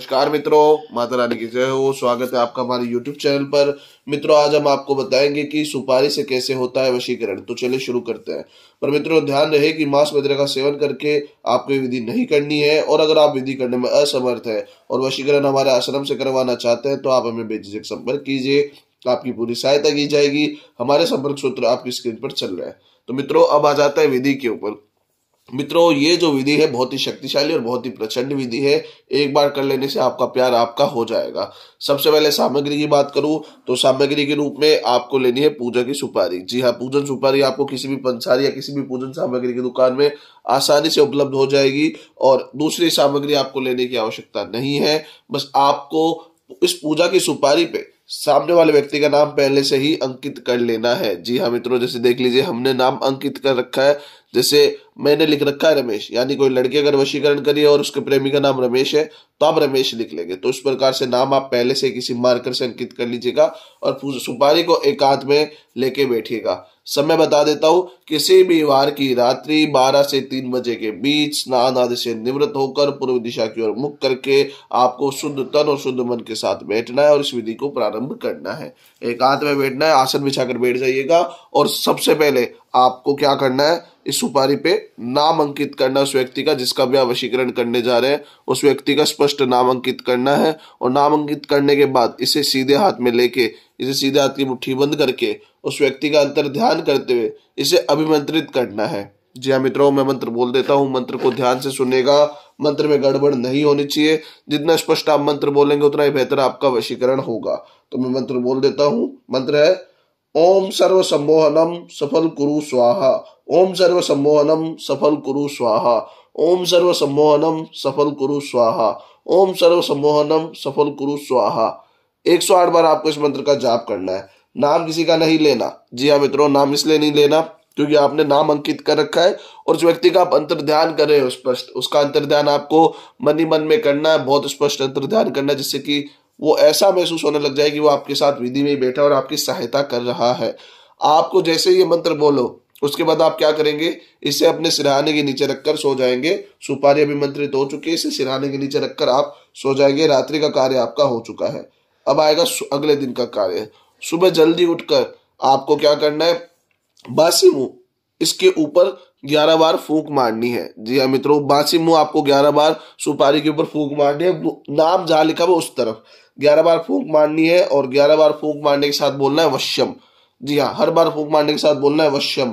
नमस्कार मित्रों माता रानी की जय हो स्वागत है आपका हमारे YouTube चैनल पर मित्रों आज हम आपको बताएंगे कि सुपारी से कैसे होता है वशीकरण तो चलिए शुरू करते हैं पर मित्रों ध्यान रहे कि मांस मदिरा का सेवन करके आपको ये विधि नहीं करनी है और अगर आप विधि करने में असमर्थ है और वशीकरण हमारे आश्रम से करवाना चाहते हैं तो आप हमें बेचिजक संपर्क कीजिए आपकी पूरी सहायता की जाएगी हमारे संपर्क सूत्र आपकी स्क्रीन पर चल रहे हैं तो मित्रों अब आ जाता है विधि के ऊपर मित्रों ये जो विधि है बहुत ही शक्तिशाली और बहुत ही प्रचंड विधि है एक बार कर लेने से आपका प्यार आपका हो जाएगा सबसे पहले सामग्री की बात करूं तो सामग्री के रूप में आपको लेनी है पूजा की सुपारी जी हाँ पूजन सुपारी आपको किसी भी पंसारी या किसी भी पूजन सामग्री की दुकान में आसानी से उपलब्ध हो जाएगी और दूसरी सामग्री आपको लेने की आवश्यकता नहीं है बस आपको इस पूजा की सुपारी पे सामने वाले व्यक्ति का नाम पहले से ही अंकित कर लेना है जी हाँ मित्रों जैसे देख लीजिए हमने नाम अंकित कर रखा है जैसे मैंने लिख रखा है रमेश यानी कोई लड़के अगर वशीकरण करिए और उसके प्रेमी का नाम रमेश है तो आप रमेश लिख लेंगे तो उस प्रकार से नाम आप पहले से किसी मार्कर से अंकित कर लीजिएगा और सुपारी को एकांत में लेके बैठिएगा समय बता देता हूं किसी भी वार की रात्रि 12 से 3 बजे के बीच स्नान आदि से निवृत्त होकर पूर्व दिशा की ओर मुख करके आपको शुद्ध तन और शुद्ध मन के साथ बैठना है और इस विधि को प्रारंभ करना है एकांत में बैठना है आसन बिछाकर बैठ जाइएगा और सबसे पहले आपको क्या करना है इस सुपारी पे नाम अंकित करना उस व्यक्ति का जिसका भी आप वशीकरण करने जा रहे हैं उस व्यक्ति का स्पष्ट नाम अंकित करना है और नाम अंकित करने के बाद इसे सीधे हाथ में लेके इसे सीधे हाथ की मुट्ठी बंद करके उस व्यक्ति का अंतर ध्यान करते हुए इसे अभिमंत्रित करना है जी हाँ मित्रों मैं मंत्र बोल देता हूँ मंत्र को ध्यान से सुनेगा मंत्र में गड़बड़ नहीं होनी चाहिए जितना स्पष्ट आप मंत्र बोलेंगे उतना ही बेहतर आपका वशीकरण होगा तो मैं मंत्र बोल देता हूँ मंत्र है ओम सर्व सम्मोहनम सफल कुरु स्वाहा ओम सर्व सम्मोहनम सफल कुरु स्वाहा ओम सर्व सम्मोहनम सफल कुरु स्वाहा ओम सर्व सम्मोहनम सफल कुरु स्वाहा एक सौ आठ बार आपको इस मंत्र का जाप करना है नाम किसी का नहीं लेना जी हाँ मित्रों नाम इसलिए नहीं लेना क्योंकि आपने नाम अंकित कर रखा है और जो व्यक्ति का आप ध्यान कर रहे हो स्पष्ट उसका अंतर ध्यान आपको मन ही मन में करना है बहुत स्पष्ट अंतर ध्यान करना है जिससे कि वो ऐसा महसूस होने लग जाए कि वो आपके साथ विधि में बैठा और आपकी सहायता कर रहा है आपको जैसे ये मंत्र बोलो उसके बाद आप क्या करेंगे इसे अपने सिराहाने के नीचे रखकर सो जाएंगे सुपारी अभिमंत्रित हो चुके इसे सिराहाने के नीचे रखकर आप सो जाएंगे रात्रि का कार्य आपका हो चुका है अब आएगा अगले दिन का कार्य सुबह जल्दी उठकर आपको क्या करना है बासी मुंह इसके ऊपर ग्यारह बार फूक मारनी है जी हाँ मित्रों बासी मुंह आपको ग्यारह बार सुपारी के ऊपर फूक मारनी है नाम जहाँ लिखा है उस तरफ ग्यारह बार फूक मारनी है और ग्यारह बार फूक मारने के साथ बोलना है वश्यम जी हाँ हर बार फूक मारने के साथ बोलना है वश्यम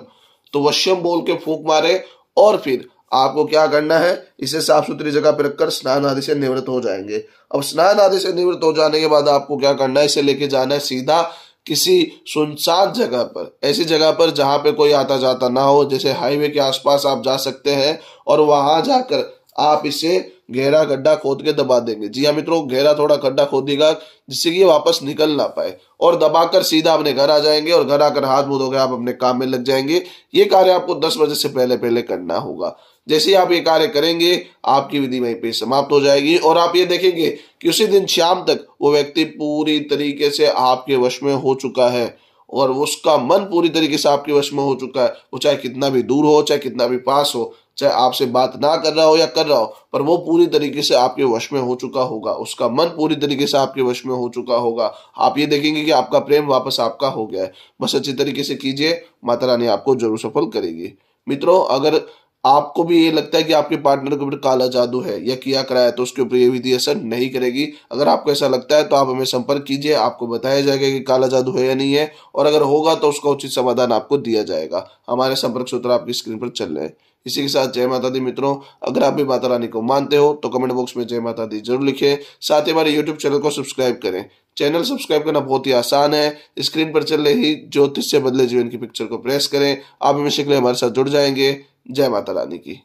तो वश्यम बोल के फूक मारे और फिर आपको क्या करना है इसे साफ सुथरी जगह पर रखकर स्नान आदि से निवृत्त हो जाएंगे अब स्नान आदि से निवृत्त हो जाने के बाद आपको क्या करना है इसे लेके जाना है सीधा किसी सुनसान जगह पर ऐसी जगह पर जहाँ पे कोई आता जाता ना हो जैसे हाईवे के आसपास आप जा सकते हैं और वहां जाकर आप इसे गहरा गड्ढा खोद के दबा देंगे जी हाँ मित्रों गहरा थोड़ा गड्ढा खोदेगा जिससे कि वापस निकल ना पाए और दबाकर सीधा अपने घर आ जाएंगे और घर आकर हाथ मुंह धोकर आप अपने काम में लग जाएंगे ये कार्य आपको दस बजे से पहले पहले करना होगा जैसे ही आप ये कार्य करेंगे आपकी विधि वहीं पे समाप्त हो जाएगी और आप ये देखेंगे कि उसी दिन शाम तक वो व्यक्ति पूरी तरीके से आपके वश में हो चुका है और उसका मन पूरी तरीके से आपके वश में हो चुका है वो चाहे कितना भी दूर हो चाहे कितना भी पास हो चाहे आपसे बात ना कर रहा हो या कर रहा हो पर वो पूरी तरीके से आपके वश में हो चुका होगा उसका मन पूरी तरीके से आपके वश में हो चुका होगा आप ये देखेंगे कि आपका प्रेम वापस आपका हो गया है बस अच्छी तरीके से कीजिए माता रानी आपको जरूर सफल करेगी मित्रों अगर आपको भी ये लगता है कि आपके पार्टनर के ऊपर काला जादू है या किया कराया तो उसके ऊपर ये विधि असर नहीं करेगी अगर आपको ऐसा लगता है तो आप हमें संपर्क कीजिए आपको बताया जाएगा कि काला जादू है या नहीं है और अगर होगा तो उसका उचित समाधान आपको दिया जाएगा हमारे संपर्क सूत्र आपकी स्क्रीन पर चल रहे हैं इसी के साथ जय माता दी मित्रों अगर आप भी माता रानी को मानते हो तो कमेंट बॉक्स में जय माता दी जरूर लिखे साथ ही हमारे यूट्यूब चैनल को सब्सक्राइब करें चैनल सब्सक्राइब करना बहुत ही आसान है स्क्रीन पर चल रही ज्योतिष से बदले जीवन की पिक्चर को प्रेस करें आप हमेशा के लिए हमारे साथ जुड़ जाएंगे जय माता रानी की